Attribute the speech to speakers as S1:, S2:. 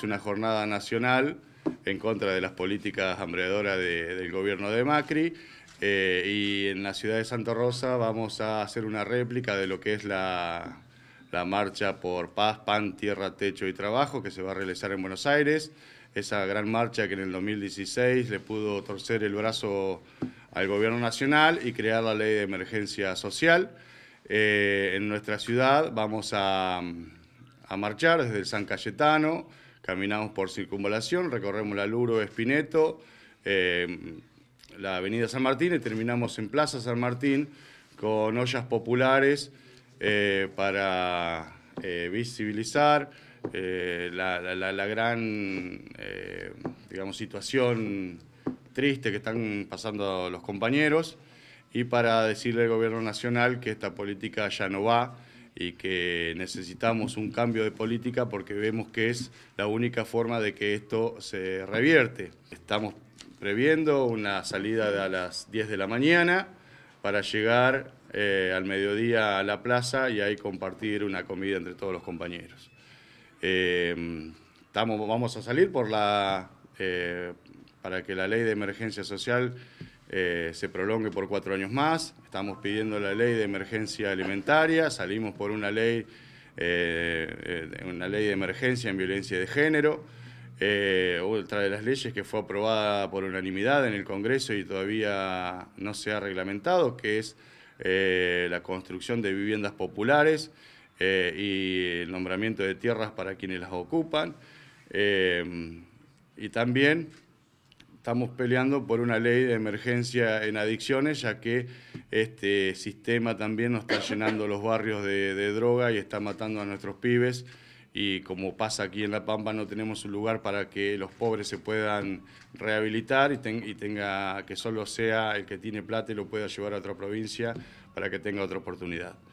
S1: Es una jornada nacional en contra de las políticas hambreadoras del gobierno de Macri. Eh, y en la ciudad de Santa Rosa vamos a hacer una réplica de lo que es la, la marcha por paz, pan, tierra, techo y trabajo que se va a realizar en Buenos Aires. Esa gran marcha que en el 2016 le pudo torcer el brazo al gobierno nacional y crear la ley de emergencia social. Eh, en nuestra ciudad vamos a, a marchar desde el San Cayetano caminamos por circunvalación, recorremos la Luro, Espineto, eh, la Avenida San Martín y terminamos en Plaza San Martín con ollas populares eh, para eh, visibilizar la, la, gran digamos, situación triste que están pasando los compañeros y para decirle al gobierno nacional que esta política ya no va, y que necesitamos un cambio de política porque vemos que es la única forma de que esto se revierte. Estamos previendo una salida a las 10 de la mañana para llegar eh, al mediodía a la plaza y ahí compartir una comida entre todos los compañeros. estamos, em, vamos a salir por la, eh, para que la ley de emergencia social eh, se prolongue por cuatro años más. Estamos pidiendo la ley de emergencia alimentaria, salimos por una ley, eh, eh, una ley de emergencia en violencia de género. otra de las leyes que fue aprobada por unanimidad en el Congreso y todavía no se ha reglamentado, que es la construcción de viviendas populares y el nombramiento de tierras para quienes las ocupan. y también estamos peleando por una ley de emergencia en adicciones, ya que este sistema también nos está llenando los barrios de, droga y está matando a nuestros pibes. Y como pasa aquí en La Pampa, no tenemos un lugar para que los pobres se puedan rehabilitar y, y tenga que solo sea el que tiene plata y lo pueda llevar a otra provincia para que tenga otra oportunidad.